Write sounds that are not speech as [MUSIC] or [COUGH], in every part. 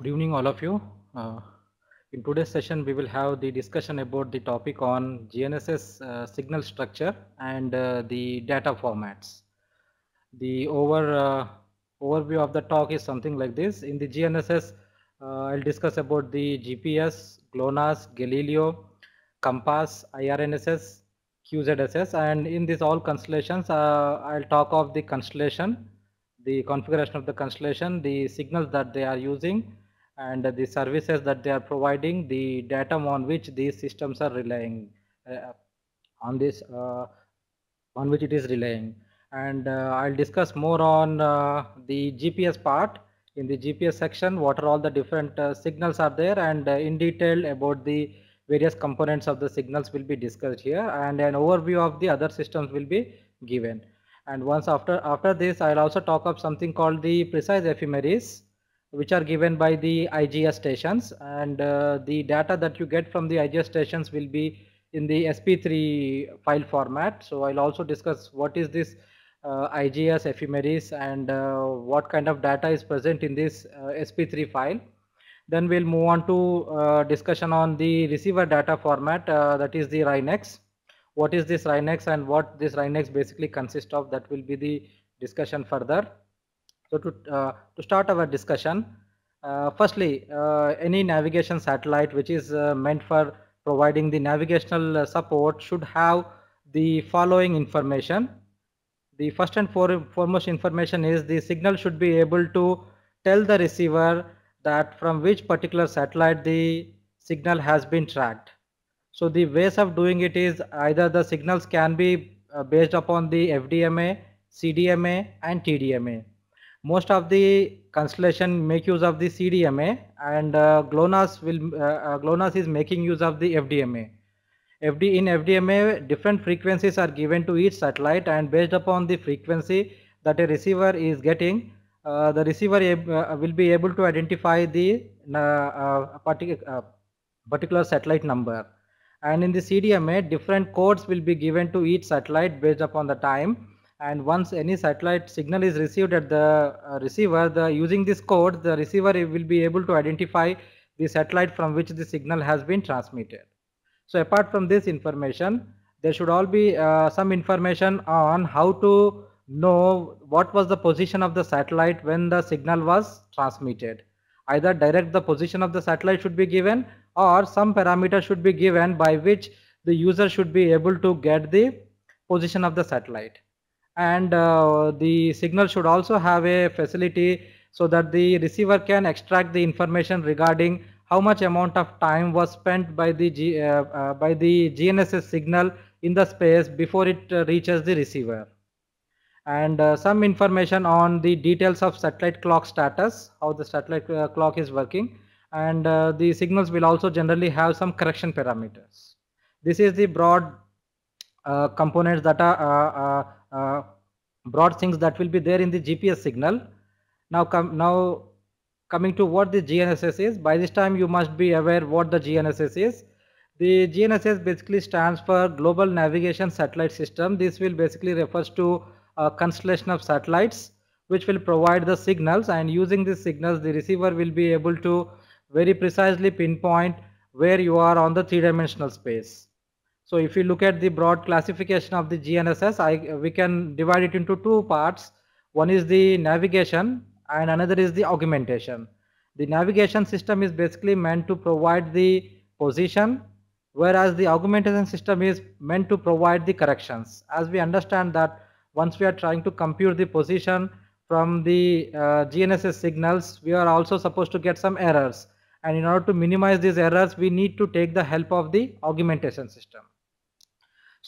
good evening all of you uh, in today's session we will have the discussion about the topic on GNSS uh, signal structure and uh, the data formats the over uh, overview of the talk is something like this in the GNSS uh, I'll discuss about the GPS GLONASS Galileo compass IRNSS QZSS and in this all constellations uh, I'll talk of the constellation the configuration of the constellation the signals that they are using and the services that they are providing the datum on which these systems are relying uh, on this uh, on which it is relying and uh, i'll discuss more on uh, the gps part in the gps section what are all the different uh, signals are there and uh, in detail about the various components of the signals will be discussed here and an overview of the other systems will be given and once after after this i'll also talk of something called the precise ephemeris which are given by the IGS stations and uh, the data that you get from the IGS stations will be in the SP3 file format. So I'll also discuss what is this uh, IGS ephemeris and uh, what kind of data is present in this uh, SP3 file. Then we'll move on to uh, discussion on the receiver data format uh, that is the Rhinex. What is this Rhinex and what this Rhinex basically consists of that will be the discussion further. So to, uh, to start our discussion, uh, firstly, uh, any navigation satellite which is uh, meant for providing the navigational uh, support should have the following information. The first and foremost information is the signal should be able to tell the receiver that from which particular satellite the signal has been tracked. So the ways of doing it is either the signals can be uh, based upon the FDMA, CDMA and TDMA most of the constellation make use of the CDMA and uh, GLONASS will uh, uh, GLONASS is making use of the FDMA. FD in FDMA different frequencies are given to each satellite and based upon the frequency that a receiver is getting uh, the receiver uh, will be able to identify the uh, partic particular satellite number and in the CDMA different codes will be given to each satellite based upon the time and once any satellite signal is received at the uh, receiver the using this code the receiver will be able to identify the satellite from which the signal has been transmitted so apart from this information there should all be uh, some information on how to know what was the position of the satellite when the signal was transmitted either direct the position of the satellite should be given or some parameter should be given by which the user should be able to get the position of the satellite and uh, the signal should also have a facility so that the receiver can extract the information regarding how much amount of time was spent by the G, uh, uh, by the GNSS signal in the space before it uh, reaches the receiver and uh, some information on the details of satellite clock status how the satellite uh, clock is working and the signals will also generally have some correction parameters this is the broad components that are uh, broad things that will be there in the GPS signal. Now, com now coming to what the GNSS is, by this time you must be aware what the GNSS is. The GNSS basically stands for Global Navigation Satellite System. This will basically refers to a constellation of satellites which will provide the signals and using these signals the receiver will be able to very precisely pinpoint where you are on the three-dimensional space. So if you look at the broad classification of the GNSS, I, we can divide it into two parts. One is the navigation and another is the augmentation. The navigation system is basically meant to provide the position, whereas the augmentation system is meant to provide the corrections. As we understand that once we are trying to compute the position from the uh, GNSS signals, we are also supposed to get some errors. And in order to minimize these errors, we need to take the help of the augmentation system.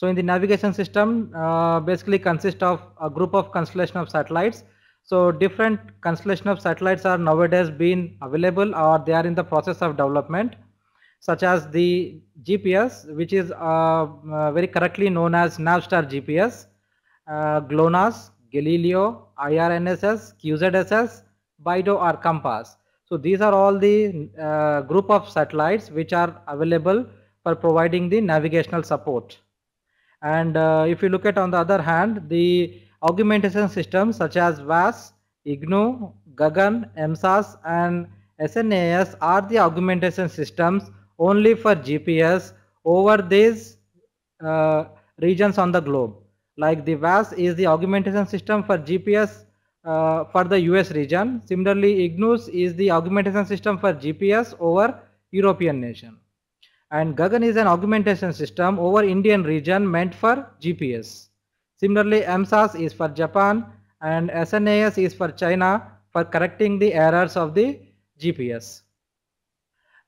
So in the navigation system, uh, basically consists of a group of constellation of satellites. So different constellation of satellites are nowadays being available or they are in the process of development, such as the GPS, which is uh, uh, very correctly known as Navstar GPS, uh, GLONASS, Galileo, IRNSS, QZSS, Bido or Compass. So these are all the uh, group of satellites which are available for providing the navigational support. And uh, if you look at on the other hand, the augmentation systems such as VAS, IGNO, Gagan, MSAS and SNAS are the augmentation systems only for GPS over these uh, regions on the globe. Like the VAS is the augmentation system for GPS uh, for the US region. Similarly, IGNUS is the augmentation system for GPS over European nation and Gagan is an augmentation system over Indian region meant for GPS. Similarly, MSAS is for Japan and SNAS is for China for correcting the errors of the GPS.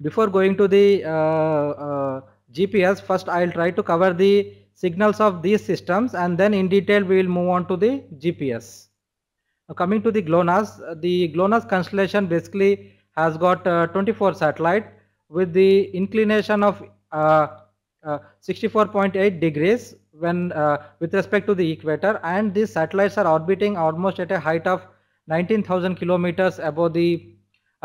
Before going to the uh, uh, GPS, first I will try to cover the signals of these systems and then in detail we will move on to the GPS. Now coming to the GLONASS, the GLONASS constellation basically has got uh, 24 satellites with the inclination of uh, uh, 64.8 degrees when uh, with respect to the equator and these satellites are orbiting almost at a height of 19,000 kilometers above the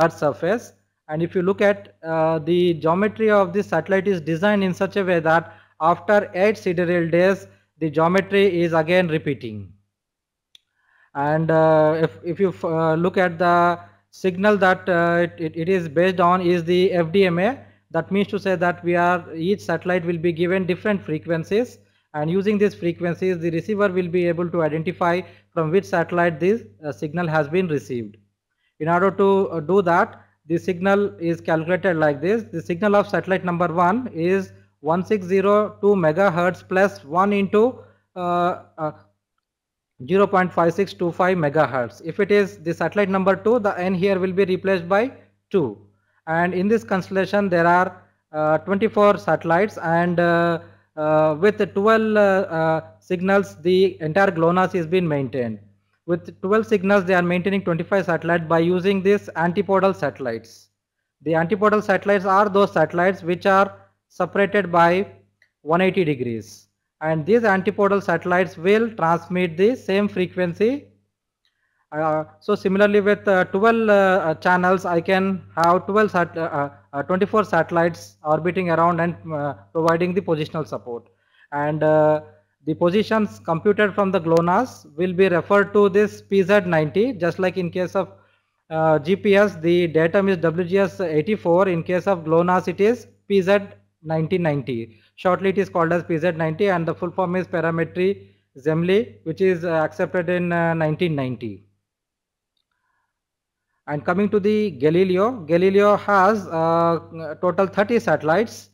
Earth's surface and if you look at uh, the geometry of this satellite is designed in such a way that after 8 sidereal days the geometry is again repeating and uh, if, if you uh, look at the signal that uh, it, it is based on is the FDMA. That means to say that we are each satellite will be given different frequencies and using these frequencies the receiver will be able to identify from which satellite this uh, signal has been received. In order to uh, do that the signal is calculated like this. The signal of satellite number 1 is 1602 megahertz plus 1 into uh, uh 0.5625 megahertz. If it is the satellite number 2, the n here will be replaced by 2. And in this constellation, there are uh, 24 satellites and uh, uh, with 12 uh, uh, signals, the entire GLONASS is being maintained. With 12 signals, they are maintaining 25 satellites by using these antipodal satellites. The antipodal satellites are those satellites which are separated by 180 degrees and these antipodal satellites will transmit the same frequency uh, so similarly with uh, 12 uh, uh channels i can have 12 sat uh, uh, 24 satellites orbiting around and providing the positional support and the positions computed from the GLONASS will be referred to this PZ90 just like in case of GPS the datum is WGS84 in case of GLONASS it is PZ1990 Shortly it is called as PZ90 and the full form is Parametry Zemli which is uh, accepted in 1990. Uh, and coming to the Galileo, Galileo has uh, total 30 satellites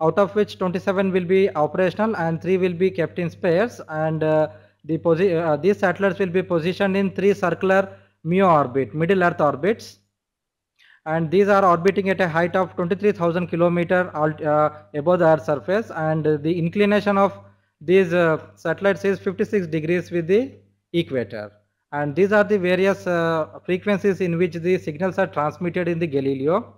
out of which 27 will be operational and 3 will be kept in spares and uh, the uh, these satellites will be positioned in three circular mu orbit middle earth orbits and these are orbiting at a height of 23,000 kilometer alt, uh, above the Earth surface and the inclination of these uh, satellites is 56 degrees with the equator and these are the various uh, frequencies in which the signals are transmitted in the Galileo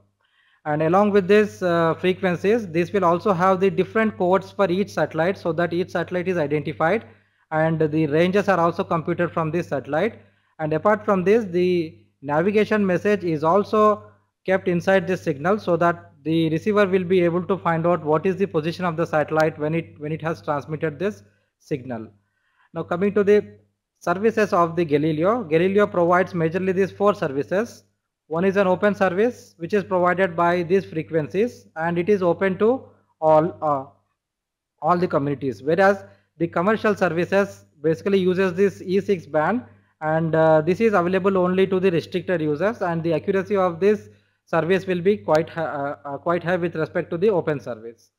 and along with these uh, frequencies this will also have the different codes for each satellite so that each satellite is identified and the ranges are also computed from this satellite and apart from this the navigation message is also kept inside this signal so that the receiver will be able to find out what is the position of the satellite when it when it has transmitted this signal now coming to the services of the galileo galileo provides majorly these four services one is an open service which is provided by these frequencies and it is open to all uh, all the communities whereas the commercial services basically uses this e6 band and uh, this is available only to the restricted users and the accuracy of this service will be quite uh, uh, quite high with respect to the open service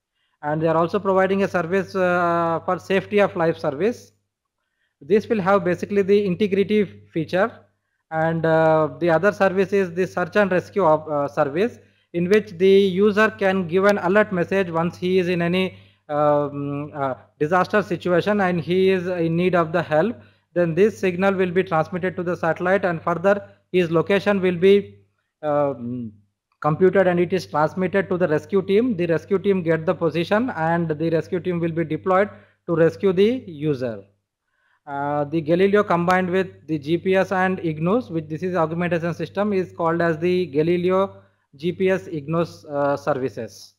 and they are also providing a service uh, for safety of life service this will have basically the integrity feature and uh, the other service is the search and rescue of, uh, service in which the user can give an alert message once he is in any um, uh, disaster situation and he is in need of the help then this signal will be transmitted to the satellite and further his location will be um, computed and it is transmitted to the rescue team. The rescue team get the position and the rescue team will be deployed to rescue the user. Uh, the Galileo combined with the GPS and IGNOS, which this is augmentation system is called as the Galileo GPS IGNOS uh, services.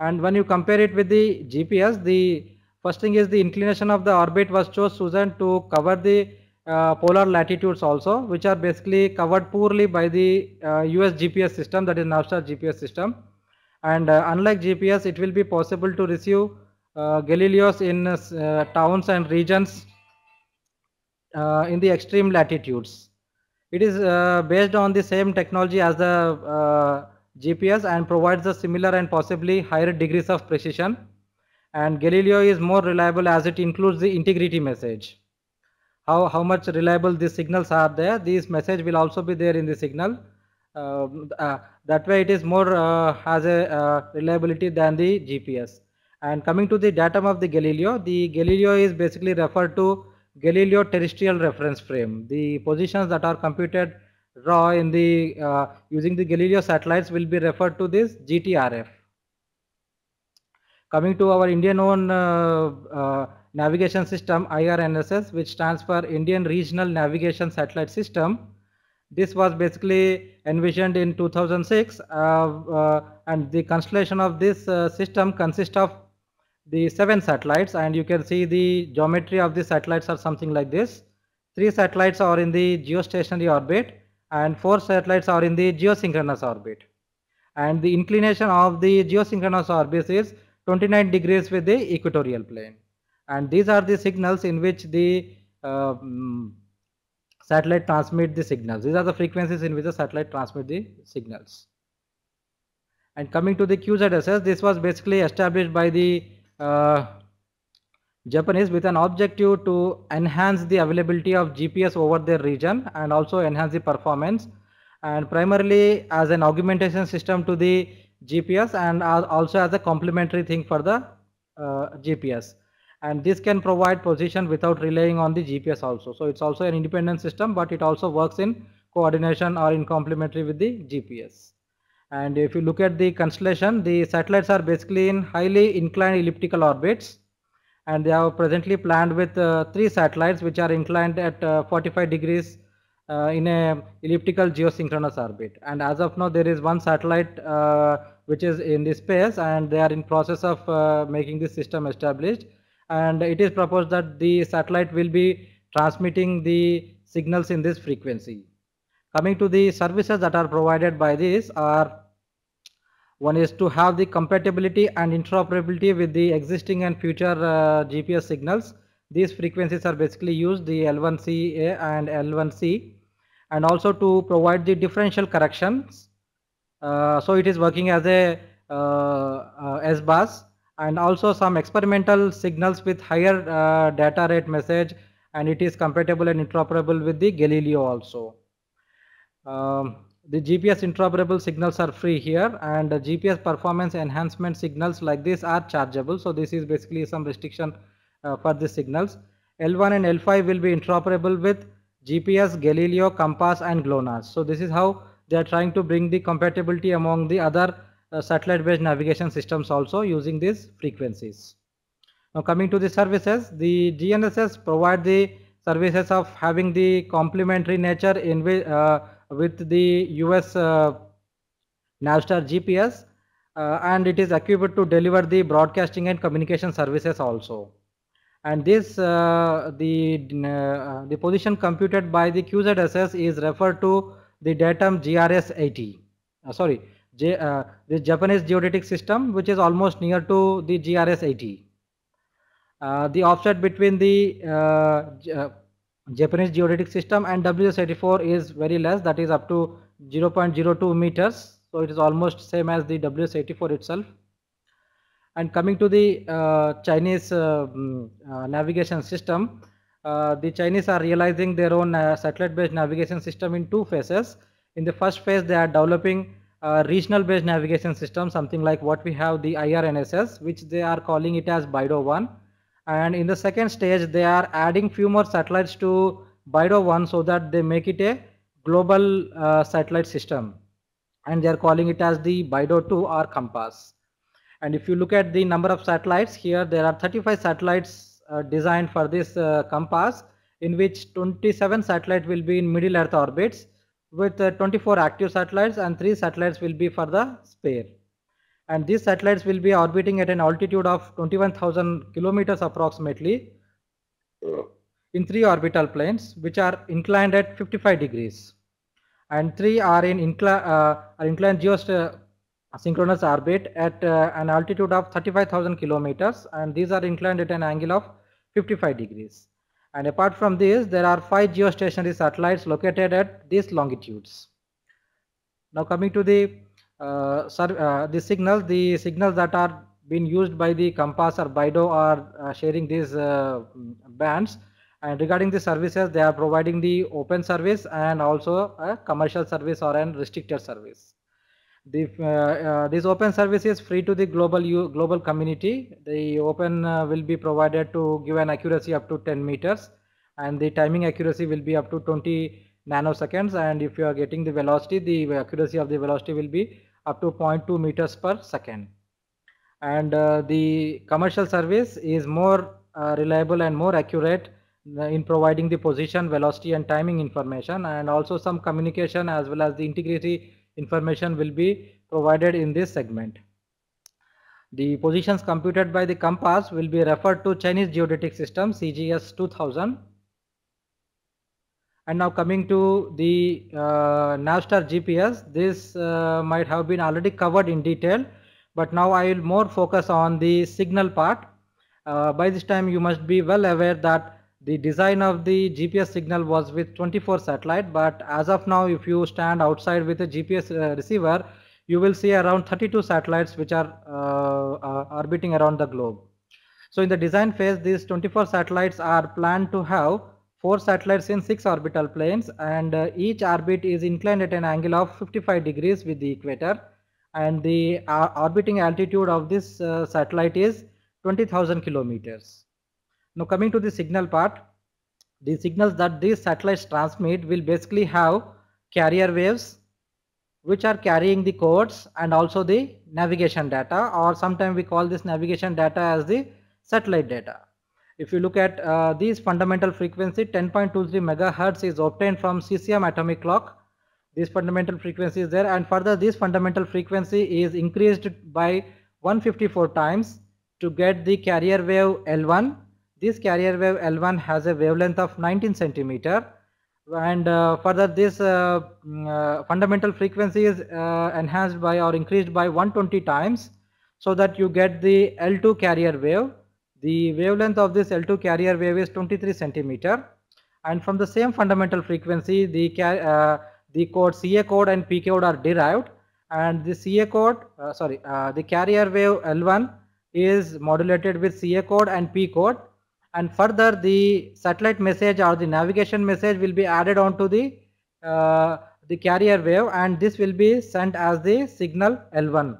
And when you compare it with the GPS, the first thing is the inclination of the orbit was chosen to cover the uh, polar latitudes also which are basically covered poorly by the uh, US GPS system that is Navstar GPS system and uh, unlike GPS it will be possible to receive uh, Galileos in uh, towns and regions in the extreme latitudes. It is based on the same technology as the GPS and provides a similar and possibly higher degrees of precision and Galileo is more reliable as it includes the integrity message how, how much reliable these signals are there. These message will also be there in the signal. Um, uh, that way it is more uh, has a uh, reliability than the GPS. And coming to the datum of the Galileo, the Galileo is basically referred to Galileo terrestrial reference frame. The positions that are computed raw in the uh, using the Galileo satellites will be referred to this GTRF. Coming to our Indian own uh, uh, navigation system IRNSS which stands for Indian Regional Navigation Satellite System. This was basically envisioned in 2006 uh, uh, and the constellation of this uh, system consists of the seven satellites and you can see the geometry of the satellites are something like this. Three satellites are in the geostationary orbit and four satellites are in the geosynchronous orbit. And the inclination of the geosynchronous orbit is 29 degrees with the equatorial plane and these are the signals in which the uh, mm, satellite transmit the signals these are the frequencies in which the satellite transmit the signals and coming to the QZSS this was basically established by the uh, Japanese with an objective to enhance the availability of GPS over their region and also enhance the performance and primarily as an augmentation system to the GPS and also as a complementary thing for the uh, GPS and this can provide position without relying on the GPS also. So it's also an independent system but it also works in coordination or in complementary with the GPS. And if you look at the constellation, the satellites are basically in highly inclined elliptical orbits and they are presently planned with uh, three satellites which are inclined at uh, 45 degrees uh, in a elliptical geosynchronous orbit and as of now there is one satellite uh, which is in the space and they are in process of uh, making this system established and it is proposed that the satellite will be transmitting the signals in this frequency. Coming to the services that are provided by this are one is to have the compatibility and interoperability with the existing and future uh, GPS signals. These frequencies are basically used, the L1CA and L1C and also to provide the differential corrections. Uh, so it is working as a uh, uh, bus and also some experimental signals with higher uh, data rate message and it is compatible and interoperable with the Galileo also. Um, the GPS interoperable signals are free here and GPS performance enhancement signals like this are chargeable. So this is basically some restriction uh, for the signals. L1 and L5 will be interoperable with GPS, Galileo, Compass and GLONASS. So this is how they are trying to bring the compatibility among the other uh, satellite based navigation systems also using these frequencies. Now coming to the services, the GNSS provide the services of having the complementary nature in uh, with the US uh, Navstar GPS uh, and it is equipped to deliver the broadcasting and communication services also. And this, uh, the, uh, the position computed by the QZSS is referred to the datum GRS 80. Uh, sorry, J, uh, the Japanese geodetic system which is almost near to the GRS 80. Uh, the offset between the uh, uh Japanese geodetic system and WS 84 is very less that is up to 0.02 meters so it is almost same as the WS 84 itself. And coming to the uh, Chinese uh, mm, navigation system, the Chinese are realizing their own satellite based navigation system in two phases. In the first phase they are developing uh, regional based navigation system, something like what we have the IRNSS, which they are calling it as BIDO 1. And in the second stage, they are adding few more satellites to BIDO 1 so that they make it a global uh, satellite system. And they are calling it as the BIDO 2 or Compass. And if you look at the number of satellites here, there are 35 satellites uh, designed for this uh, compass in which 27 satellites will be in middle earth orbits with uh, 24 active satellites and 3 satellites will be for the spare. And these satellites will be orbiting at an altitude of 21,000 kilometers approximately in 3 orbital planes which are inclined at 55 degrees. And 3 are in incli uh, are inclined geosynchronous uh, orbit at uh, an altitude of 35,000 kilometers and these are inclined at an angle of 55 degrees. And apart from this, there are five geostationary satellites located at these longitudes. Now coming to the uh, uh, the signals, the signals that are being used by the Compass or Bido are uh, sharing these uh, bands. And regarding the services, they are providing the open service and also a commercial service or an restricted service. The, uh, uh, this open service is free to the global global community. The open uh, will be provided to give an accuracy up to 10 meters and the timing accuracy will be up to 20 nanoseconds and if you are getting the velocity the accuracy of the velocity will be up to 0.2 meters per second and uh, the commercial service is more uh, reliable and more accurate uh, in providing the position velocity and timing information and also some communication as well as the integrity information will be provided in this segment. The positions computed by the compass will be referred to Chinese Geodetic System CGS 2000. And now coming to the uh, Navstar GPS, this uh, might have been already covered in detail, but now I will more focus on the signal part. Uh, by this time you must be well aware that the design of the GPS signal was with 24 satellite but as of now if you stand outside with a GPS uh, receiver you will see around 32 satellites which are uh, uh, orbiting around the globe. So in the design phase these 24 satellites are planned to have 4 satellites in 6 orbital planes and uh, each orbit is inclined at an angle of 55 degrees with the equator and the uh, orbiting altitude of this uh, satellite is 20,000 kilometers. Now coming to the signal part, the signals that these satellites transmit will basically have carrier waves which are carrying the codes and also the navigation data or sometimes we call this navigation data as the satellite data. If you look at uh, these fundamental frequency 10.23 megahertz is obtained from CCM atomic clock. This fundamental frequency is there and further this fundamental frequency is increased by 154 times to get the carrier wave L1 this carrier wave L1 has a wavelength of 19 centimeter and uh, further this uh, mm, uh, fundamental frequency is uh, enhanced by or increased by 120 times so that you get the L2 carrier wave. The wavelength of this L2 carrier wave is 23 centimeter and from the same fundamental frequency the uh, the code CA code and P code are derived and the CA code uh, sorry the carrier wave L1 is modulated with CA code and P code and further the satellite message or the navigation message will be added onto the uh, the carrier wave and this will be sent as the signal L1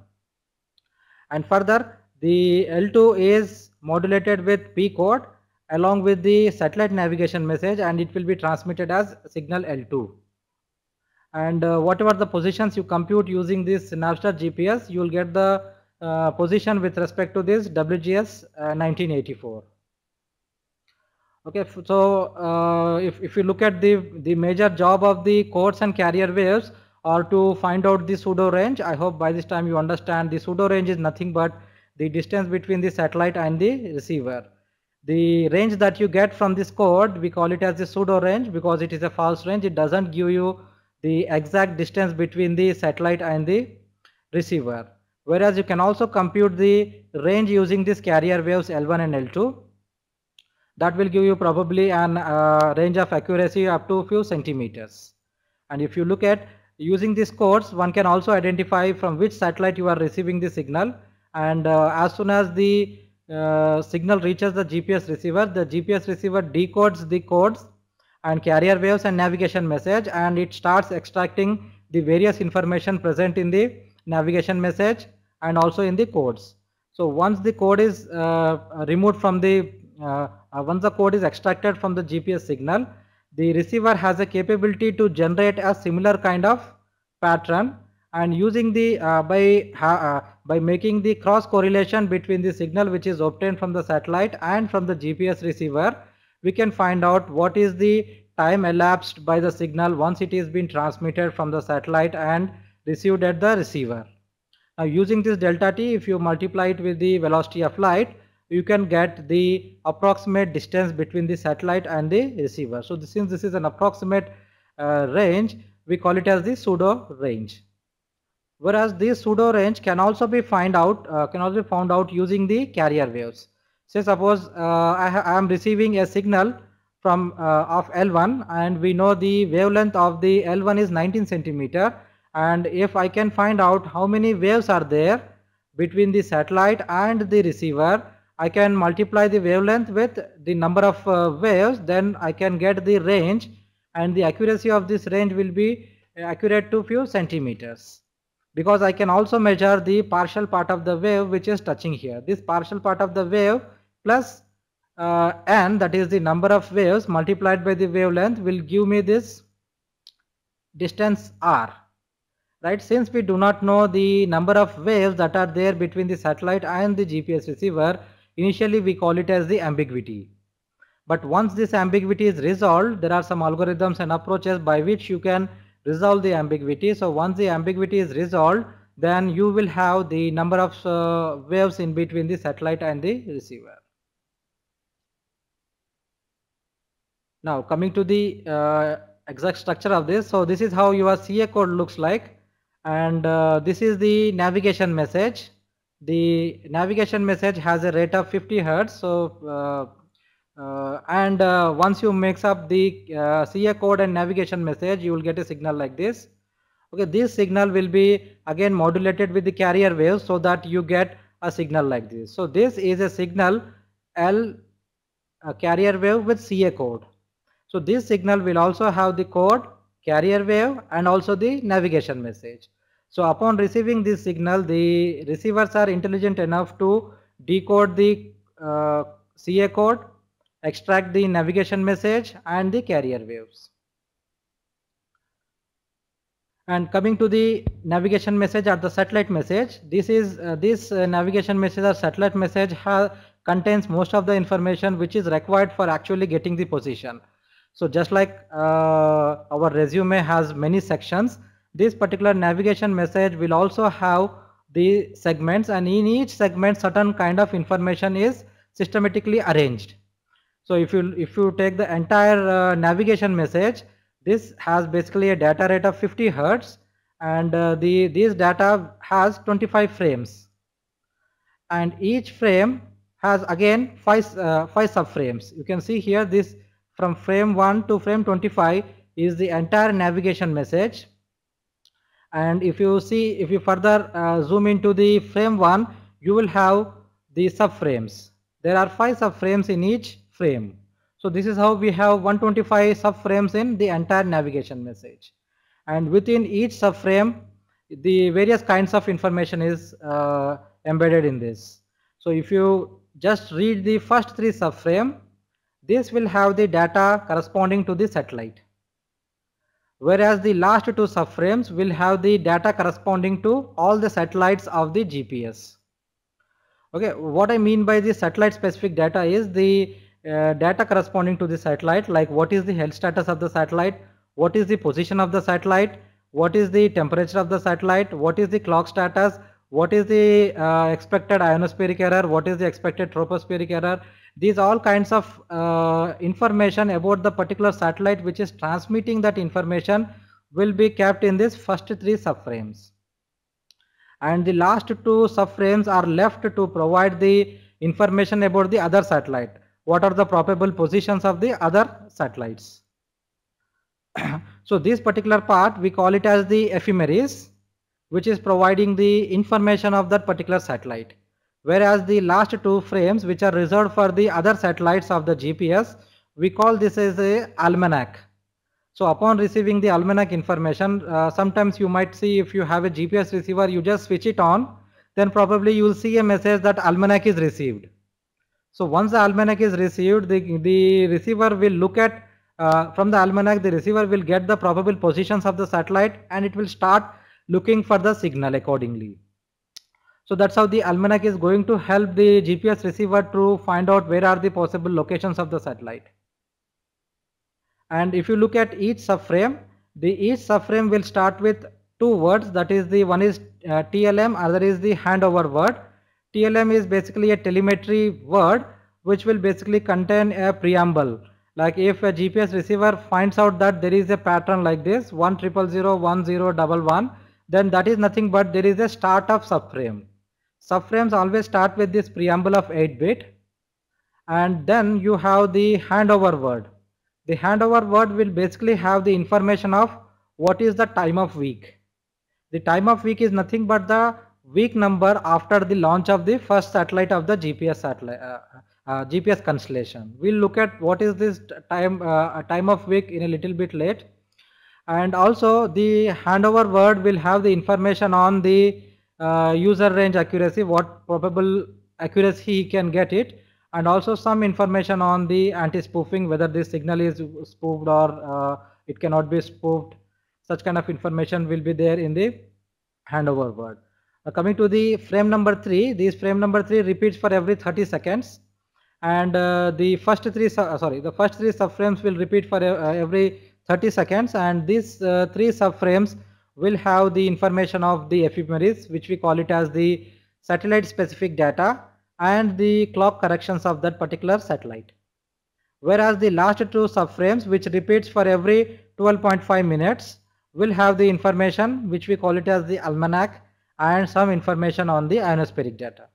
and further the L2 is modulated with P code along with the satellite navigation message and it will be transmitted as signal L2 and uh, whatever the positions you compute using this Navstar GPS you will get the uh, position with respect to this WGS 1984 uh, okay so uh, if, if you look at the the major job of the codes and carrier waves are to find out the pseudo range i hope by this time you understand the pseudo range is nothing but the distance between the satellite and the receiver the range that you get from this code we call it as the pseudo range because it is a false range it doesn't give you the exact distance between the satellite and the receiver whereas you can also compute the range using this carrier waves l1 and l2 that will give you probably an uh, range of accuracy up to few centimeters and if you look at using this codes one can also identify from which satellite you are receiving the signal and uh, as soon as the uh, signal reaches the GPS receiver the GPS receiver decodes the codes and carrier waves and navigation message and it starts extracting the various information present in the navigation message and also in the codes so once the code is uh, removed from the uh, uh, once the code is extracted from the GPS signal, the receiver has a capability to generate a similar kind of pattern and using the uh, by uh, by making the cross correlation between the signal which is obtained from the satellite and from the GPS receiver we can find out what is the time elapsed by the signal once it is been transmitted from the satellite and received at the receiver now using this delta t if you multiply it with the velocity of light you can get the approximate distance between the satellite and the receiver. So this, since this is an approximate uh, range, we call it as the pseudo range. Whereas this pseudo range can also be find out uh, can also be found out using the carrier waves. Say suppose uh, I, I, am receiving a signal from uh, of L1 and we know the wavelength of the L1 is 19 centimeter and if I can find out how many waves are there between the satellite and the receiver I can multiply the wavelength with the number of uh, waves then I can get the range and the accuracy of this range will be uh, accurate to few centimeters because I can also measure the partial part of the wave which is touching here this partial part of the wave plus uh, n that is the number of waves multiplied by the wavelength will give me this distance r right since we do not know the number of waves that are there between the satellite and the GPS receiver Initially, we call it as the ambiguity. But once this ambiguity is resolved, there are some algorithms and approaches by which you can resolve the ambiguity. So once the ambiguity is resolved, then you will have the number of uh, waves in between the satellite and the receiver. Now coming to the uh, exact structure of this. So this is how your CA code looks like and uh, this is the navigation message the navigation message has a rate of 50 hertz so uh, uh and uh, once you mix up the uh, CA code and navigation message, you will get a signal like this. Okay, this signal will be again modulated with the carrier wave so that you get a signal like this. So this is a signal L a uh, carrier wave with CA code. So this signal will also have the code, carrier wave and also the navigation message. So upon receiving this signal, the receivers are intelligent enough to decode the uh, CA code, extract the navigation message and the carrier waves. And coming to the navigation message or the satellite message, this is uh, this uh, navigation message or satellite message contains most of the information which is required for actually getting the position. So just like uh, our resume has many sections, this particular navigation message will also have the segments and in each segment certain kind of information is systematically arranged. So if you if you take the entire uh, navigation message, this has basically a data rate of 50 hertz and uh, the this data has 25 frames and each frame has again five uh, five subframes. You can see here this from frame 1 to frame 25 is the entire navigation message and if you see if you further uh, zoom into the frame one you will have the subframes there are five subframes in each frame so this is how we have 125 subframes in the entire navigation message and within each subframe the various kinds of information is uh, embedded in this so if you just read the first three subframe this will have the data corresponding to the satellite whereas the last two subframes will have the data corresponding to all the satellites of the GPS. Okay, what I mean by the satellite specific data is the uh, data corresponding to the satellite like what is the health status of the satellite, what is the position of the satellite, what is the temperature of the satellite, what is the clock status, what is the uh, expected ionospheric error, what is the expected tropospheric error, these all kinds of uh, information about the particular satellite which is transmitting that information will be kept in this first three subframes and the last two subframes are left to provide the information about the other satellite what are the probable positions of the other satellites [CLEARS THROAT] so this particular part we call it as the ephemeris which is providing the information of that particular satellite Whereas the last two frames which are reserved for the other satellites of the GPS, we call this as a almanac. So upon receiving the almanac information, uh, sometimes you might see if you have a GPS receiver, you just switch it on, then probably you will see a message that almanac is received. So once the almanac is received, the, the receiver will look at, uh, from the almanac, the receiver will get the probable positions of the satellite and it will start looking for the signal accordingly. So that's how the almanac is going to help the GPS receiver to find out where are the possible locations of the satellite. And if you look at each subframe, the each subframe will start with two words that is the one is uh, TLM other is the handover word. TLM is basically a telemetry word which will basically contain a preamble like if a GPS receiver finds out that there is a pattern like this 1 triple zero one zero double one then that is nothing but there is a start of subframe Subframes always start with this preamble of 8-bit and then you have the handover word. The handover word will basically have the information of what is the time of week. The time of week is nothing but the week number after the launch of the first satellite of the GPS satellite, uh, uh, GPS constellation. We'll look at what is this time uh, uh, time of week in a little bit late, and also the handover word will have the information on the uh, user range accuracy, what probable accuracy he can get it and also some information on the anti-spoofing, whether this signal is spoofed or uh, it cannot be spoofed. Such kind of information will be there in the handover word. Uh, coming to the frame number 3, this frame number 3 repeats for every 30 seconds and uh, the first three, uh, sorry, the first three subframes will repeat for uh, every 30 seconds and these three subframes will have the information of the ephemeris which we call it as the satellite specific data and the clock corrections of that particular satellite. Whereas the last two subframes which repeats for every 12.5 minutes will have the information which we call it as the almanac and some information on the ionospheric data.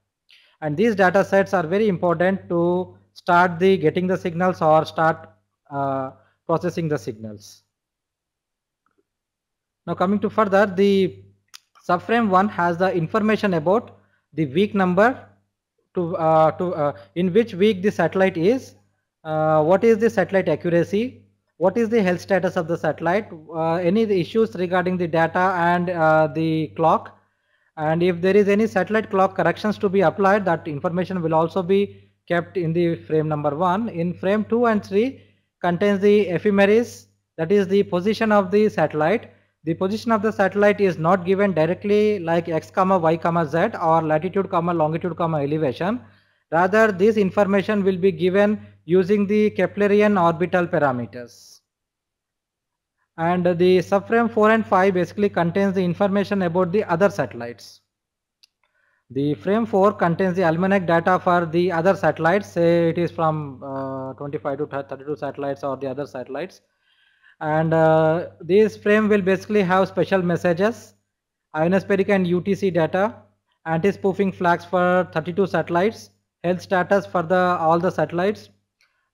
And these data sets are very important to start the getting the signals or start uh, processing the signals. Now coming to further, the subframe 1 has the information about the week number to, uh, to uh, in which week the satellite is, uh, what is the satellite accuracy, what is the health status of the satellite, uh, any the issues regarding the data and uh, the clock and if there is any satellite clock corrections to be applied that information will also be kept in the frame number 1. In frame 2 and 3 contains the ephemeris that is the position of the satellite the position of the satellite is not given directly like x comma y comma z or latitude comma longitude comma elevation rather this information will be given using the keplerian orbital parameters and the subframe 4 and 5 basically contains the information about the other satellites the frame 4 contains the almanac data for the other satellites say it is from uh, 25 to 32 satellites or the other satellites and uh, this frame will basically have special messages ionospheric and utc data anti-spoofing flags for 32 satellites health status for the all the satellites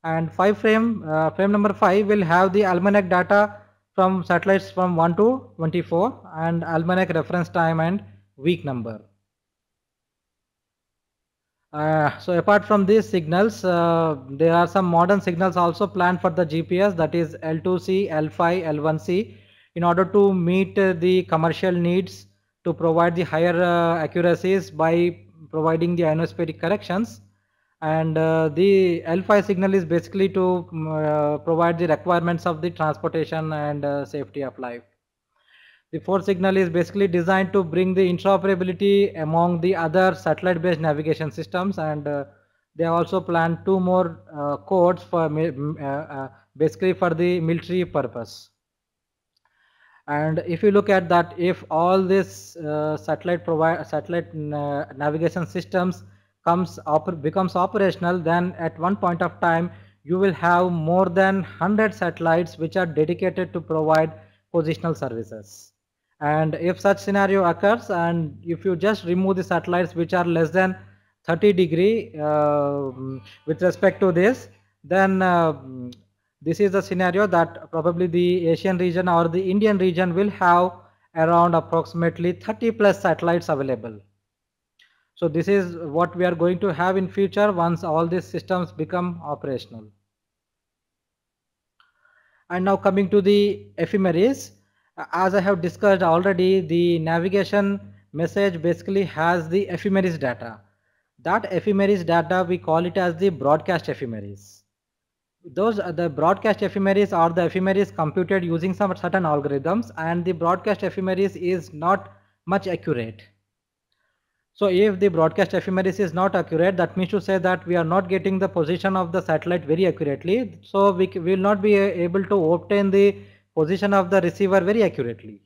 and five frame uh, frame number five will have the almanac data from satellites from 1 to 24 and almanac reference time and week number uh, so apart from these signals, uh, there are some modern signals also planned for the GPS that is L2C, L5, L1C in order to meet uh, the commercial needs to provide the higher uh, accuracies by providing the ionospheric corrections. And uh, the L5 signal is basically to mm, provide the requirements of the transportation and safety of life. The fourth signal is basically designed to bring the interoperability among the other satellite-based navigation systems and uh, they also plan two more uh, codes for uh, uh, basically for the military purpose. And if you look at that, if all these uh, satellite provide satellite uh, navigation systems comes becomes operational, then at one point of time you will have more than 100 satellites which are dedicated to provide positional services and if such scenario occurs and if you just remove the satellites which are less than 30 degree uh, with respect to this then uh, this is the scenario that probably the asian region or the indian region will have around approximately 30 plus satellites available so this is what we are going to have in future once all these systems become operational and now coming to the ephemeris as I have discussed already, the navigation message basically has the ephemeris data. That ephemeris data, we call it as the broadcast ephemeris. Those uh, the broadcast ephemeris are the ephemeris computed using some certain algorithms and the broadcast ephemeris is not much accurate. So if the broadcast ephemeris is not accurate, that means to say that we are not getting the position of the satellite very accurately. So we will not be uh, able to obtain the position of the receiver very accurately.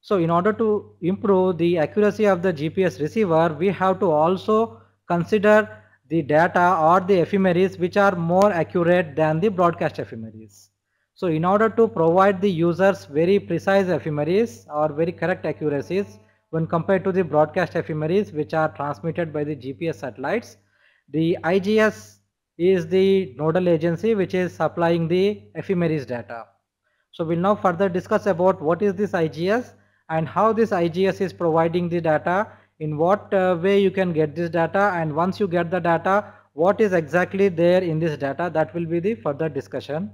So in order to improve the accuracy of the GPS receiver, we have to also consider the data or the ephemeris which are more accurate than the broadcast ephemeris. So in order to provide the users very precise ephemeris or very correct accuracies when compared to the broadcast ephemeris which are transmitted by the GPS satellites, the IGS is the nodal agency which is supplying the ephemeris data. So we'll now further discuss about what is this IGS and how this IGS is providing the data, in what uh, way you can get this data and once you get the data, what is exactly there in this data that will be the further discussion.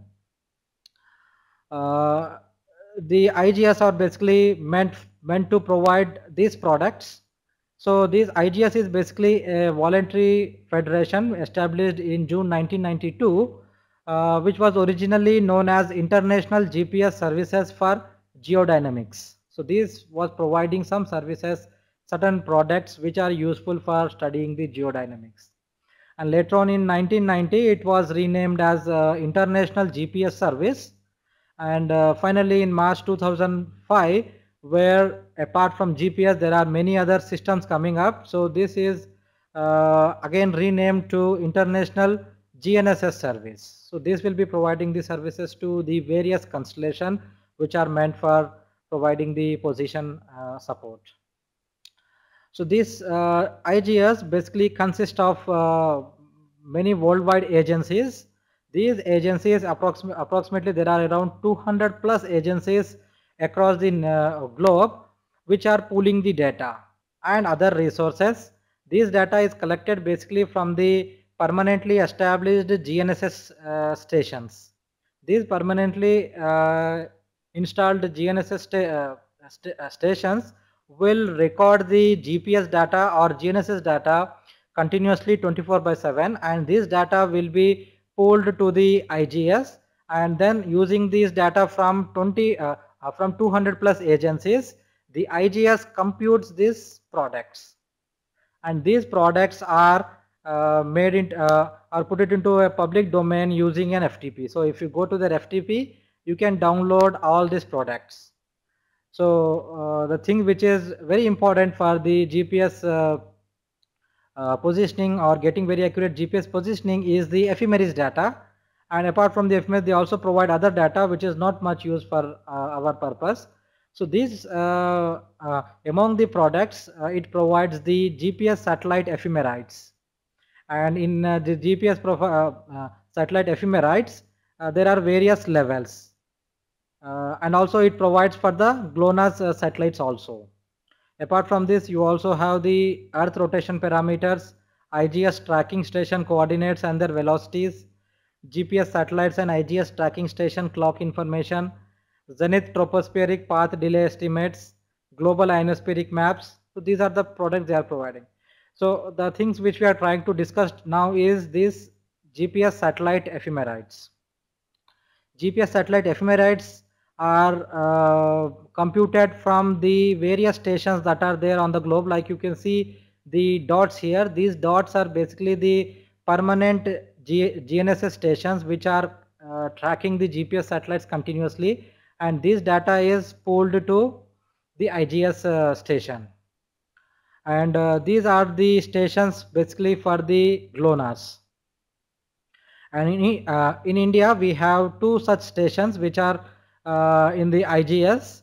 Uh, the IGS are basically meant, meant to provide these products. So this IGS is basically a voluntary federation established in June 1992 uh, which was originally known as International GPS Services for Geodynamics. So this was providing some services, certain products which are useful for studying the geodynamics. And later on in 1990, it was renamed as uh, International GPS Service. And uh, finally in March 2005, where apart from GPS, there are many other systems coming up. So this is uh, again renamed to International GNSS service. So this will be providing the services to the various constellation which are meant for providing the position uh, support. So this uh, IGS basically consists of uh, many worldwide agencies. These agencies, approximately there are around 200 plus agencies across the uh, globe which are pooling the data and other resources. This data is collected basically from the permanently established GNSS uh, stations. These permanently uh, installed GNSS sta uh, st stations will record the GPS data or GNSS data continuously 24 by 7 and this data will be pulled to the IGS and then using these data from 20 uh, from 200 plus agencies the IGS computes these products and these products are uh, made it uh, or put it into a public domain using an FTP. So if you go to their FTP, you can download all these products. So uh, the thing which is very important for the GPS uh, positioning or getting very accurate GPS positioning is the ephemeris data and apart from the ephemeris they also provide other data which is not much used for uh, our purpose. So these uh, among the products it provides the GPS satellite ephemerides and in uh, the GPS uh, uh, satellite ephemerides there are various levels and also it provides for the GLONASS satellites also. Apart from this you also have the earth rotation parameters, IGS tracking station coordinates and their velocities, GPS satellites and IGS tracking station clock information, zenith tropospheric path delay estimates, global ionospheric maps. So these are the products they are providing. So the things which we are trying to discuss now is this GPS satellite ephemerides. GPS satellite ephemerides are uh, computed from the various stations that are there on the globe like you can see the dots here these dots are basically the permanent G GNSS stations which are uh, tracking the GPS satellites continuously and this data is pulled to the IGS uh, station and uh, these are the stations basically for the GLONASS and in, uh, in India we have two such stations which are uh, in the IGS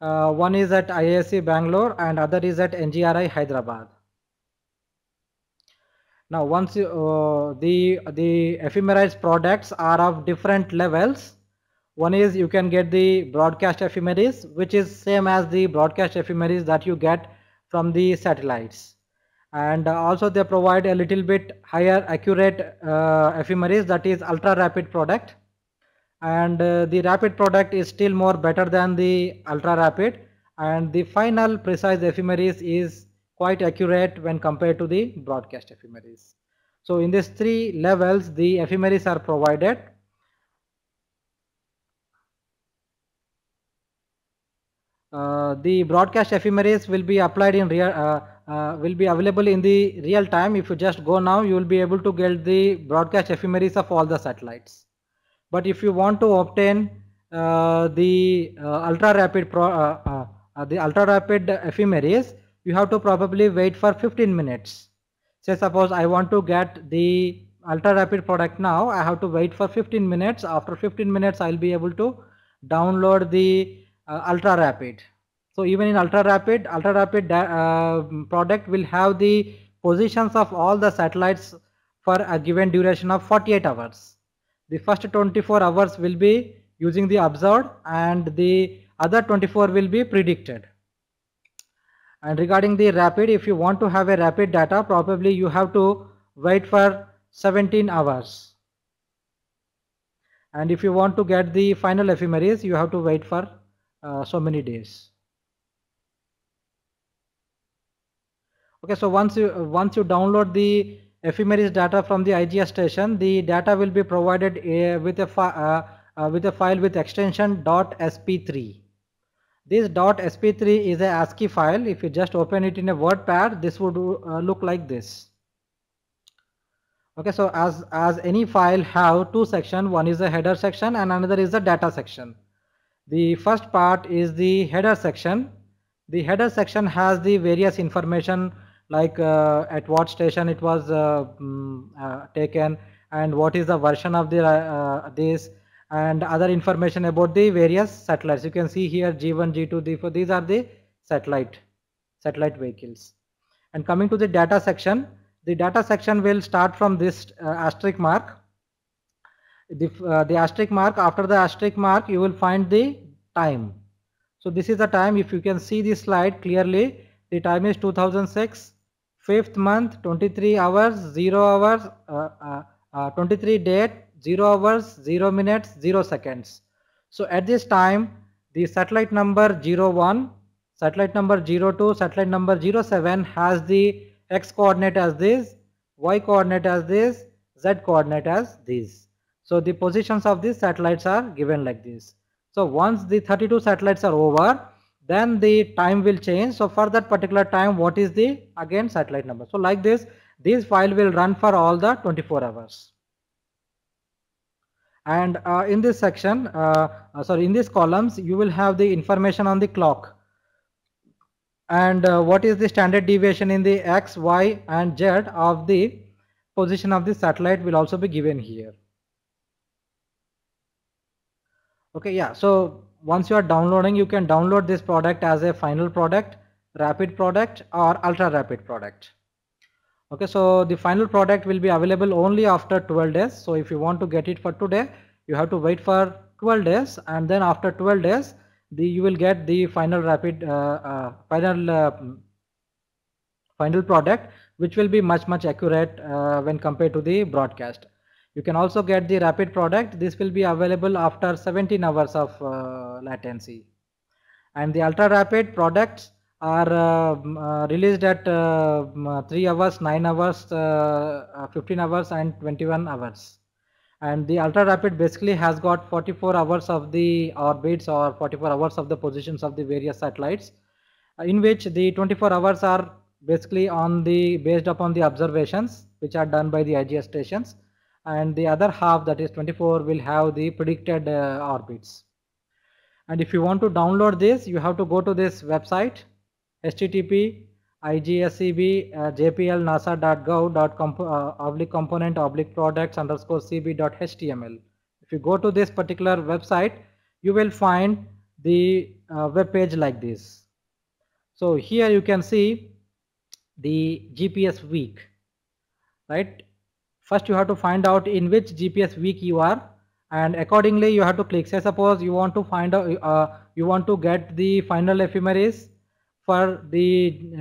uh, one is at IAC Bangalore and other is at NGRI Hyderabad now once you, uh, the the ephemerized products are of different levels one is you can get the broadcast ephemeris which is same as the broadcast ephemeris that you get from the satellites and also they provide a little bit higher accurate uh, ephemeris that is ultra rapid product and uh, the rapid product is still more better than the ultra rapid and the final precise ephemeris is quite accurate when compared to the broadcast ephemeris so in these three levels the ephemeris are provided Uh, the broadcast ephemeris will be applied in real uh, uh, will be available in the real time if you just go now you will be able to get the broadcast ephemeris of all the satellites but if you want to obtain uh, the uh, ultra rapid pro, uh, the ultra rapid ephemeris you have to probably wait for 15 minutes say suppose i want to get the ultra rapid product now i have to wait for 15 minutes after 15 minutes i'll be able to download the uh, ultra rapid so even in ultra rapid ultra rapid uh, product will have the positions of all the satellites for a given duration of 48 hours the first 24 hours will be using the observed and the other 24 will be predicted and regarding the rapid if you want to have a rapid data probably you have to wait for 17 hours and if you want to get the final ephemeris you have to wait for uh, so many days okay so once you uh, once you download the ephemeris data from the IGS station the data will be provided uh, with a uh, uh, with a file with extension .sp3 this .sp3 is a ASCII file if you just open it in a WordPad this would look like this okay so as as any file have two section one is a header section and another is a data section the first part is the header section. The header section has the various information like uh, at what station it was uh, um, uh, taken and what is the version of the uh, uh, this and other information about the various satellites. You can see here G1, G2, D4. These are the satellite satellite vehicles. And coming to the data section, the data section will start from this uh, asterisk mark the, uh, the asterisk mark after the asterisk mark you will find the time so this is the time if you can see this slide clearly the time is 2006 fifth month 23 hours 0 hours uh, uh, uh, 23 date 0 hours 0 minutes 0 seconds so at this time the satellite number 01 satellite number 02 satellite number 07 has the x coordinate as this y coordinate as this z coordinate as this so the positions of these satellites are given like this. So once the 32 satellites are over, then the time will change. So for that particular time, what is the again satellite number? So like this, this file will run for all the 24 hours. And uh, in this section, uh, uh, sorry, in these columns, you will have the information on the clock. And uh, what is the standard deviation in the X, Y and Z of the position of the satellite will also be given here. okay yeah so once you are downloading you can download this product as a final product rapid product or ultra rapid product okay so the final product will be available only after 12 days so if you want to get it for today you have to wait for 12 days and then after 12 days the, you will get the final rapid uh, uh, final uh, final product which will be much much accurate uh, when compared to the broadcast you can also get the rapid product. This will be available after 17 hours of uh, latency. And the ultra rapid products are um, uh, released at uh, um, uh, 3 hours, 9 hours, uh, 15 hours and 21 hours. And the ultra rapid basically has got 44 hours of the orbits or 44 hours of the positions of the various satellites in which the 24 hours are basically on the based upon the observations which are done by the IGS stations and the other half that is 24 will have the predicted uh, orbits and if you want to download this you have to go to this website http igscb uh, jplnasa.gov uh, oblique component oblique products underscore cb.html if you go to this particular website you will find the uh, web page like this so here you can see the gps week right first you have to find out in which GPS week you are and accordingly you have to click say suppose you want to find out uh, you want to get the final ephemeris for the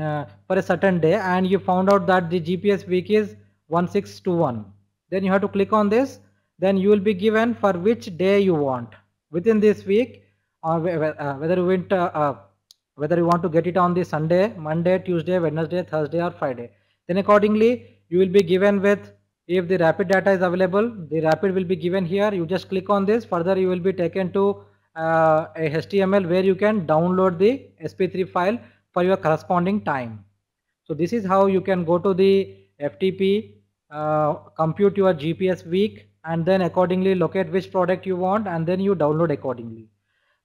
uh, for a certain day and you found out that the GPS week is 1621 then you have to click on this then you will be given for which day you want within this week or uh, uh, whether you want uh, uh, whether you want to get it on the Sunday Monday Tuesday Wednesday Thursday or Friday then accordingly you will be given with if the rapid data is available the rapid will be given here you just click on this further you will be taken to uh, a html where you can download the sp3 file for your corresponding time so this is how you can go to the ftp uh, compute your gps week and then accordingly locate which product you want and then you download accordingly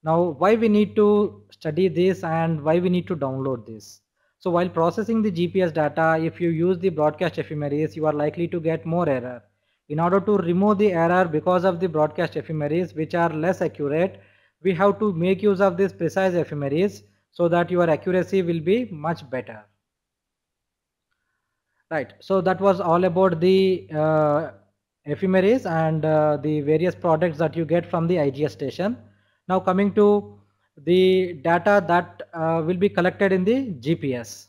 now why we need to study this and why we need to download this so while processing the GPS data, if you use the broadcast ephemeris, you are likely to get more error. In order to remove the error because of the broadcast ephemeris which are less accurate, we have to make use of this precise ephemeris so that your accuracy will be much better. Right, so that was all about the uh, ephemeris and uh, the various products that you get from the IGS station. Now coming to the data that uh, will be collected in the GPS.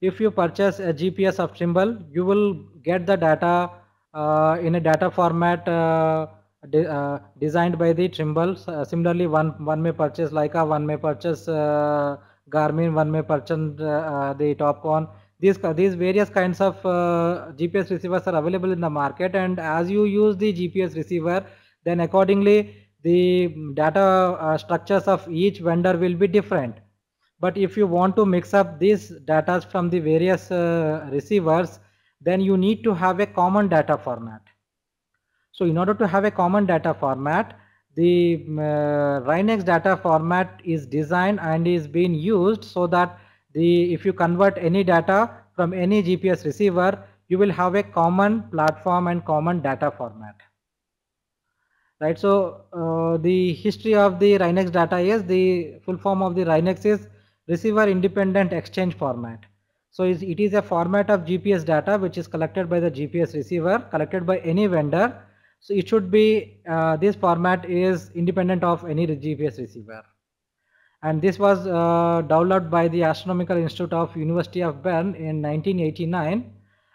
If you purchase a GPS of Trimble, you will get the data uh, in a data format uh, de uh, designed by the Trimble. Uh, similarly, one, one may purchase Leica, one may purchase Garmin, one may purchase the Topcon. These, these various kinds of GPS receivers are available in the market and as you use the GPS receiver, then accordingly the data uh, structures of each vendor will be different but if you want to mix up these data from the various uh, receivers then you need to have a common data format so in order to have a common data format the um, uh, data format is designed and is being used so that the if you convert any data from any GPS receiver you will have a common platform and common data format right so uh, the history of the Rhinex data is the full form of the Rhinex is receiver independent exchange format so it is a format of GPS data which is collected by the GPS receiver collected by any vendor so it should be uh, this format is independent of any GPS receiver and this was uh, developed by the Astronomical Institute of University of Bern in 1989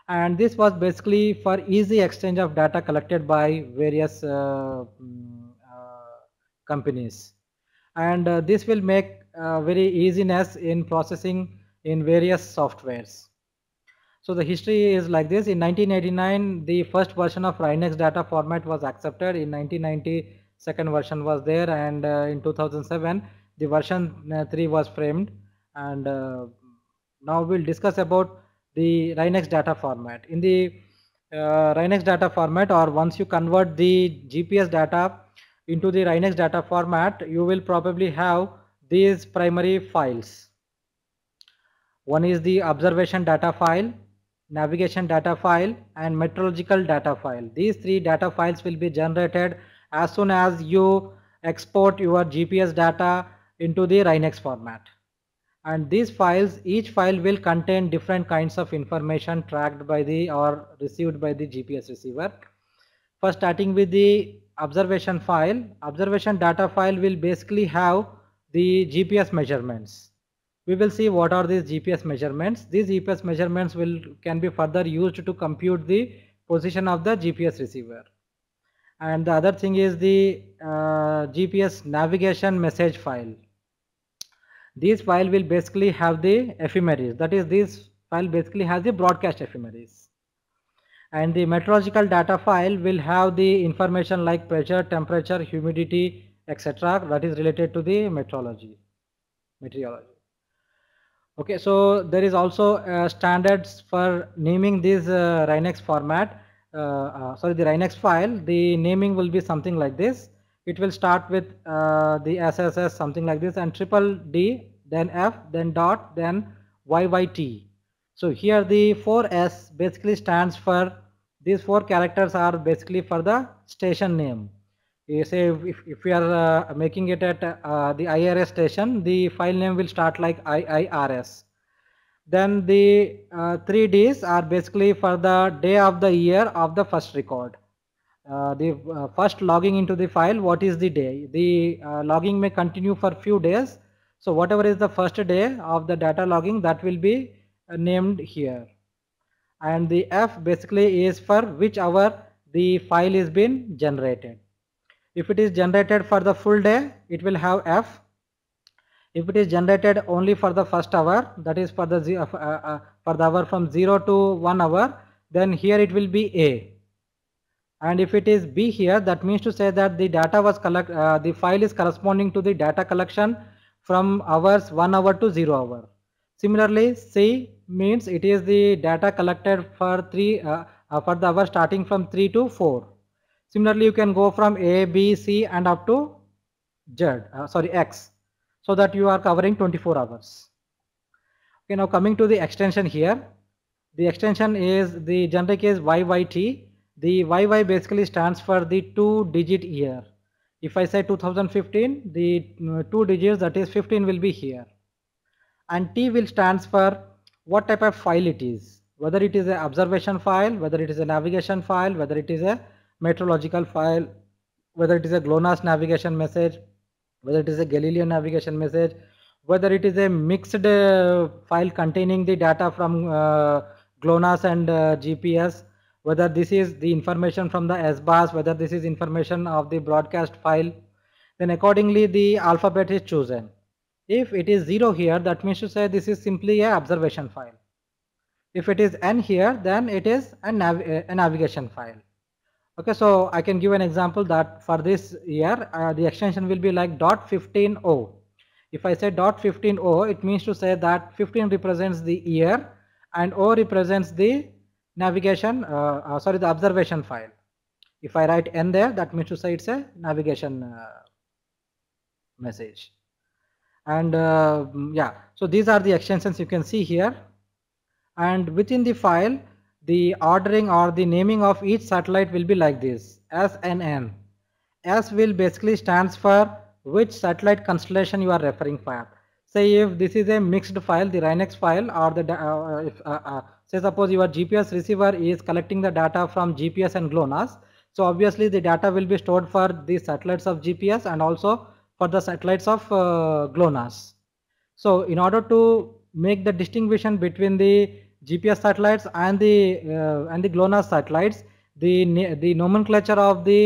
and this was basically for easy exchange of data collected by various uh, mm, uh companies and uh, this will make uh, very easiness in processing in various softwares. So the history is like this. In 1989, the first version of Rhinex data format was accepted. In 1990, second version was there. And uh, in 2007, the version 3 was framed. And uh, now we'll discuss about the Linux data format. In the uh, data format or once you convert the GPS data into the Linux data format, you will probably have these primary files. One is the observation data file, navigation data file and meteorological data file. These three data files will be generated as soon as you export your GPS data into the Linux format and these files each file will contain different kinds of information tracked by the or received by the GPS receiver first starting with the observation file observation data file will basically have the GPS measurements we will see what are these GPS measurements these GPS measurements will can be further used to compute the position of the GPS receiver and the other thing is the uh, GPS navigation message file this file will basically have the ephemeris that is this file basically has the broadcast ephemeris and the meteorological data file will have the information like pressure temperature humidity etc that is related to the meteorology meteorology okay so there is also uh, standards for naming this uh, Rhinex format uh, uh sorry the Rhinex file the naming will be something like this it will start with uh, the SSS something like this and triple D then F then dot then YYT. So here the 4S basically stands for these four characters are basically for the station name. You say if, if we are uh, making it at uh, the IRS station the file name will start like IIRS. Then the uh, three Ds are basically for the day of the year of the first record uh, the uh, first logging into the file what is the day the uh, logging may continue for few days so whatever is the first day of the data logging that will be named here and the f basically is for which hour the file is been generated if it is generated for the full day it will have f if it is generated only for the first hour that is for the uh, uh, for the hour from 0 to 1 hour then here it will be a and if it is b here that means to say that the data was collect uh, the file is corresponding to the data collection from hours 1 hour to 0 hour similarly c means it is the data collected for 3 uh, uh, for the hour starting from 3 to 4 similarly you can go from a b c and up to z uh, sorry x so that you are covering 24 hours okay now coming to the extension here the extension is the generic is yyt the YY basically stands for the two digit year if I say 2015 the uh, two digits that is 15 will be here and T will stands for what type of file it is whether it is an observation file whether it is a navigation file whether it is a meteorological file whether it is a GLONASS navigation message whether it is a Galileo navigation message whether it is a mixed uh, file containing the data from uh, GLONASS and uh, GPS whether this is the information from the SBAS, whether this is information of the broadcast file, then accordingly the alphabet is chosen. If it is 0 here, that means to say this is simply a observation file. If it is n here, then it is a, nav a navigation file. Okay, so I can give an example that for this year, uh, the extension will be like .15O. If I say .15O, it means to say that 15 represents the year and o represents the navigation uh, uh, sorry the observation file if I write n there that means to say it's a navigation uh, message and uh, mm, yeah so these are the extensions you can see here and within the file the ordering or the naming of each satellite will be like this SNN S will basically stands for which satellite constellation you are referring for say if this is a mixed file the Rhinex file or the uh, if, uh, uh, say suppose your GPS receiver is collecting the data from GPS and GLONASS so obviously the data will be stored for the satellites of GPS and also for the satellites of uh, GLONASS so in order to make the distinction between the GPS satellites and the uh, and the GLONASS satellites the the nomenclature of the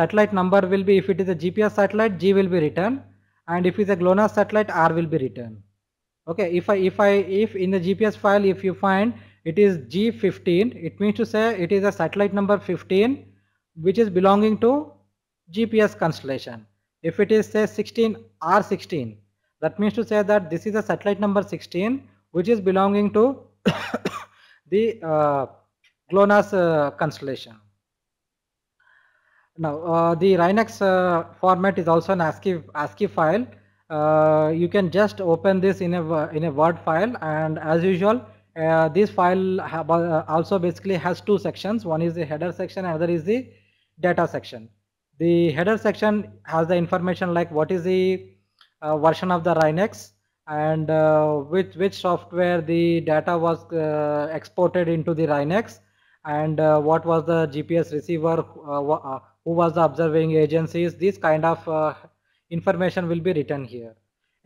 satellite number will be if it is a GPS satellite G will be returned and if it's a GLONASS satellite R will be returned okay if I if I if in the GPS file if you find it is G15 it means to say it is a satellite number 15 which is belonging to GPS constellation if it is say 16 R16 that means to say that this is a satellite number 16 which is belonging to [COUGHS] the uh, GLONASS uh, constellation now, uh, the Rhinox uh, format is also an ASCII, ASCII file. Uh, you can just open this in a, in a Word file and as usual, uh, this file also basically has two sections. One is the header section, another is the data section. The header section has the information like what is the uh, version of the Rhinex and with uh, which software the data was exported into the Rhinex and what was the GPS receiver who was the observing agencies this kind of uh, information will be written here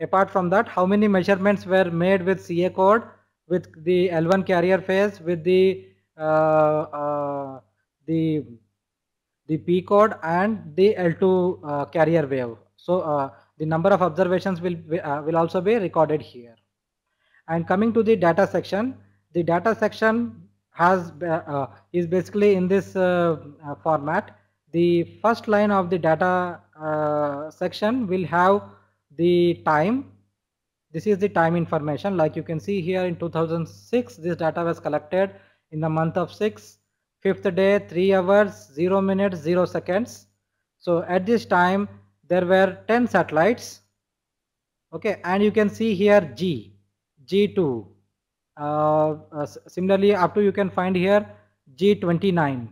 apart from that how many measurements were made with CA code with the L1 carrier phase with the uh, uh, the the P code and the L2 uh, carrier wave so uh, the number of observations will uh, will also be recorded here and coming to the data section the data section has is basically in this format the first line of the data uh, section will have the time this is the time information like you can see here in 2006 this data was collected in the month of 6 fifth day 3 hours 0 minutes 0 seconds so at this time there were 10 satellites okay and you can see here g g2 uh, uh, similarly up to you can find here g29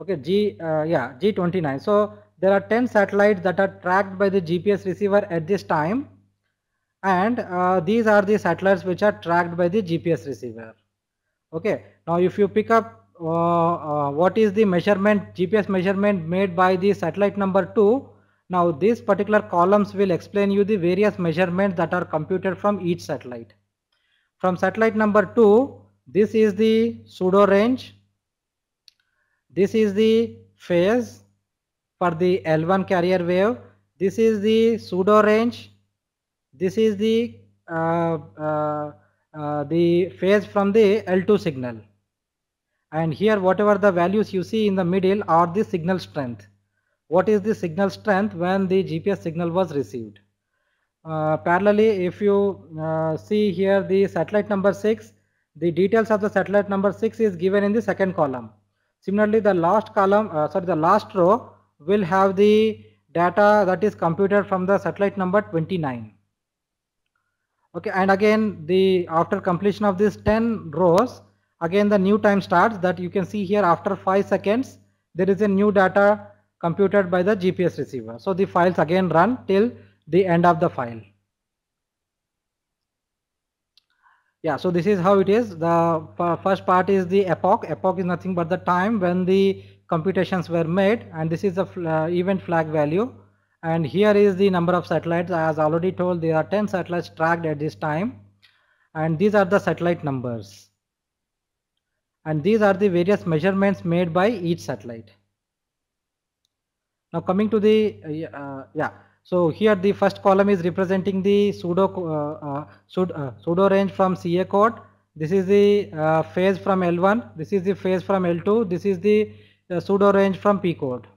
okay g uh, yeah g29 so there are 10 satellites that are tracked by the gps receiver at this time and uh, these are the satellites which are tracked by the gps receiver okay now if you pick up uh, uh what is the measurement gps measurement made by the satellite number 2 now these particular columns will explain you the various measurements that are computed from each satellite from satellite number 2 this is the pseudo range this is the phase for the L1 carrier wave. This is the pseudo range. This is the uh, uh, uh, the phase from the L2 signal. And here whatever the values you see in the middle are the signal strength. What is the signal strength when the GPS signal was received? Uh, parallelly, if you uh, see here the satellite number 6, the details of the satellite number 6 is given in the second column. Similarly, the last column, uh, sorry, the last row will have the data that is computed from the satellite number 29. Okay, and again, the after completion of these 10 rows, again the new time starts that you can see here after 5 seconds, there is a new data computed by the GPS receiver. So the files again run till the end of the file. yeah so this is how it is the first part is the epoch epoch is nothing but the time when the computations were made and this is the fl uh, event flag value and here is the number of satellites as already told there are 10 satellites tracked at this time and these are the satellite numbers and these are the various measurements made by each satellite now coming to the uh, yeah uh, so here the first column is representing the pseudo, uh, uh pseudo, uh, pseudo range from CA code. Uh, this is the phase from L1. This is the phase from L2. This is the pseudo range from P code.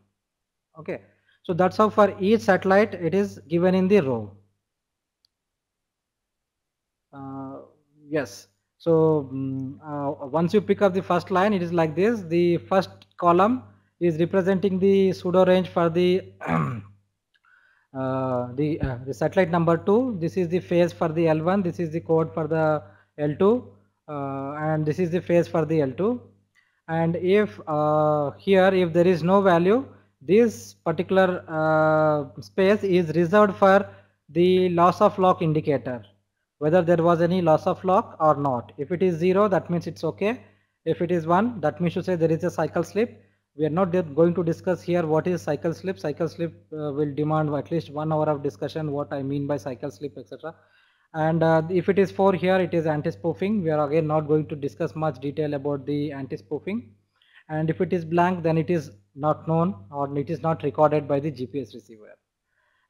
Okay. So that's how for each satellite it is given in the row. Uh, yes. So um, uh, once you pick up the first line, it is like this. The first column is representing the pseudo range for the [CLEARS THROAT] Uh, the, uh, the satellite number 2 this is the phase for the L1 this is the code for the L2 uh, and this is the phase for the L2 and if here if there is no value this particular uh, space is reserved for the loss of lock indicator whether there was any loss of lock or not if it is zero that means it's okay if it is one that means to say there is a cycle slip we are not going to discuss here what is cycle slip cycle slip uh, will demand at least one hour of discussion what i mean by cycle slip etc and uh, if it is for here it is anti-spoofing we are again not going to discuss much detail about the anti-spoofing and if it is blank then it is not known or it is not recorded by the gps receiver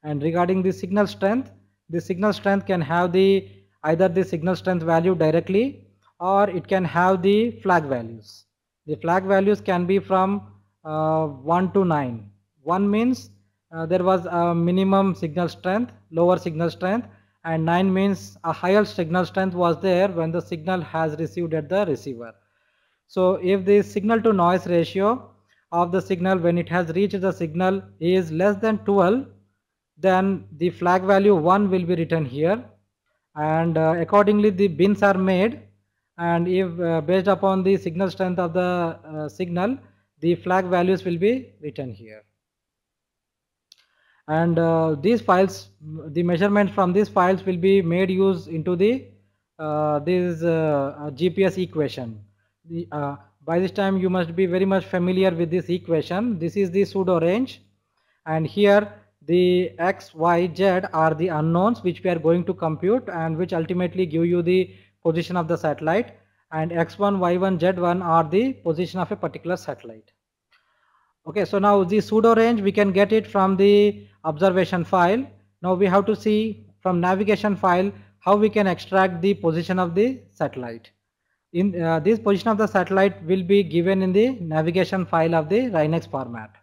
and regarding the signal strength the signal strength can have the either the signal strength value directly or it can have the flag values the flag values can be from uh, 1 to 9 1 means uh, there was a minimum signal strength lower signal strength and 9 means a higher signal strength was there when the signal has received at the receiver so if the signal to noise ratio of the signal when it has reached the signal is less than 12 then the flag value 1 will be written here and uh, accordingly the bins are made and if uh, based upon the signal strength of the uh, signal the flag values will be written here and uh, these files the measurements from these files will be made use into the uh, this uh, uh GPS equation the, by this time you must be very much familiar with this equation this is the pseudo range and here the x y z are the unknowns which we are going to compute and which ultimately give you the position of the satellite and x1 y1 z1 are the position of a particular satellite okay so now the pseudo range we can get it from the observation file now we have to see from navigation file how we can extract the position of the satellite in uh, this position of the satellite will be given in the navigation file of the Rhinex format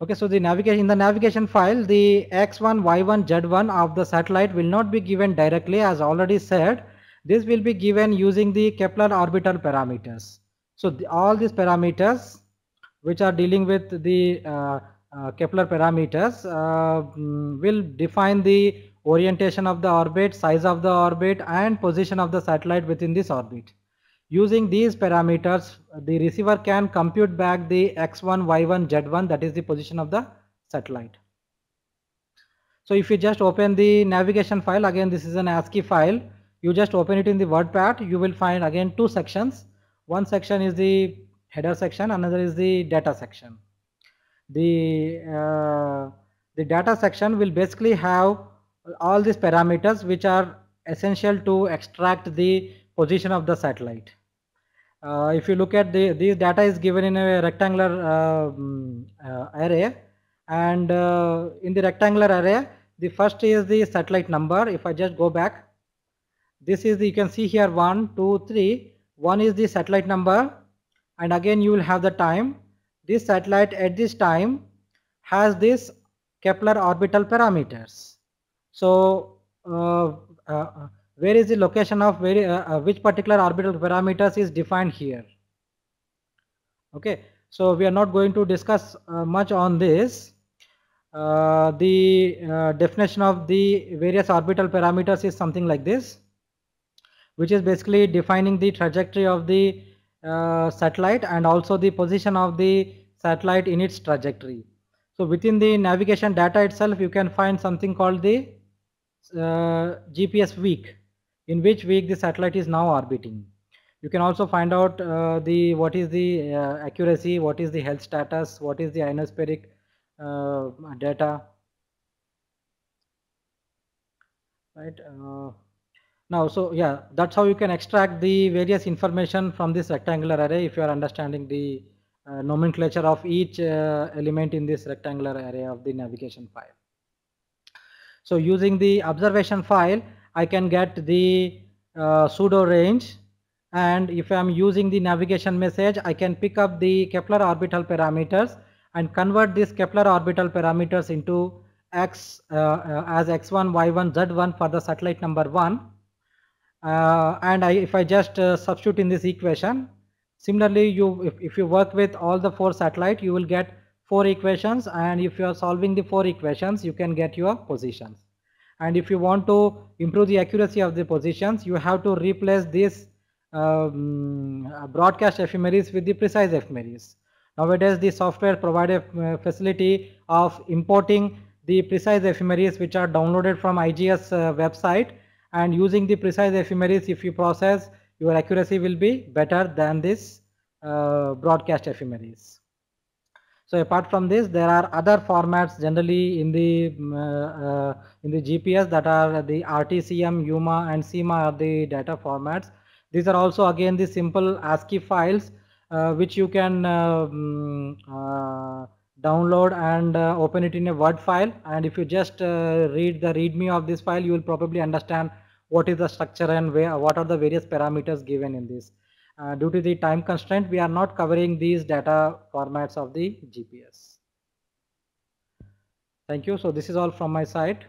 Okay, so the navigation in the navigation file, the X1, Y1, Z1 of the satellite will not be given directly as already said. This will be given using the Kepler orbital parameters. So the, all these parameters which are dealing with the uh, uh, Kepler parameters uh, mm, will define the orientation of the orbit, size of the orbit and position of the satellite within this orbit. Using these parameters, the receiver can compute back the x1, y1, z1, that is the position of the satellite. So if you just open the navigation file, again this is an ASCII file, you just open it in the WordPad, you will find again two sections. One section is the header section, another is the data section. The, uh, the data section will basically have all these parameters which are essential to extract the position of the satellite uh, if you look at the this data is given in a rectangular uh, mm, uh, array and uh, in the rectangular array the first is the satellite number if i just go back this is the, you can see here one two three one is the satellite number and again you will have the time this satellite at this time has this Kepler orbital parameters so uh, uh, where is the location of where uh, uh, which particular orbital parameters is defined here okay so we are not going to discuss uh, much on this uh, the uh, definition of the various orbital parameters is something like this which is basically defining the trajectory of the uh, satellite and also the position of the satellite in its trajectory so within the navigation data itself you can find something called the uh, GPS week in which week the satellite is now orbiting. You can also find out uh, the what is the uh, accuracy, what is the health status, what is the ionospheric uh, data. Right. Uh, now, so yeah, that's how you can extract the various information from this rectangular array if you are understanding the uh, nomenclature of each uh, element in this rectangular array of the navigation file. So using the observation file, I can get the uh, pseudo range and if I am using the navigation message I can pick up the Kepler orbital parameters and convert these Kepler orbital parameters into x uh, uh, as x1 y1 z1 for the satellite number 1 uh, and I, if I just uh, substitute in this equation similarly you if, if you work with all the four satellite you will get four equations and if you are solving the four equations you can get your positions and if you want to improve the accuracy of the positions you have to replace these um, uh, broadcast ephemeris with the precise ephemeris nowadays the software provide a uh, facility of importing the precise ephemeris which are downloaded from IGS uh, website and using the precise ephemeris if you process your accuracy will be better than this uh, broadcast ephemeris. So apart from this, there are other formats generally in the mm, uh, uh, in the GPS that are the RTCM, UMA, and SEMA are the data formats. These are also again the simple ASCII files uh, which you can uh, mm, uh download and uh, open it in a Word file. And if you just read the README of this file, you will probably understand what is the structure and where, what are the various parameters given in this. Uh, due to the time constraint we are not covering these data formats of the GPS. Thank you. So this is all from my side.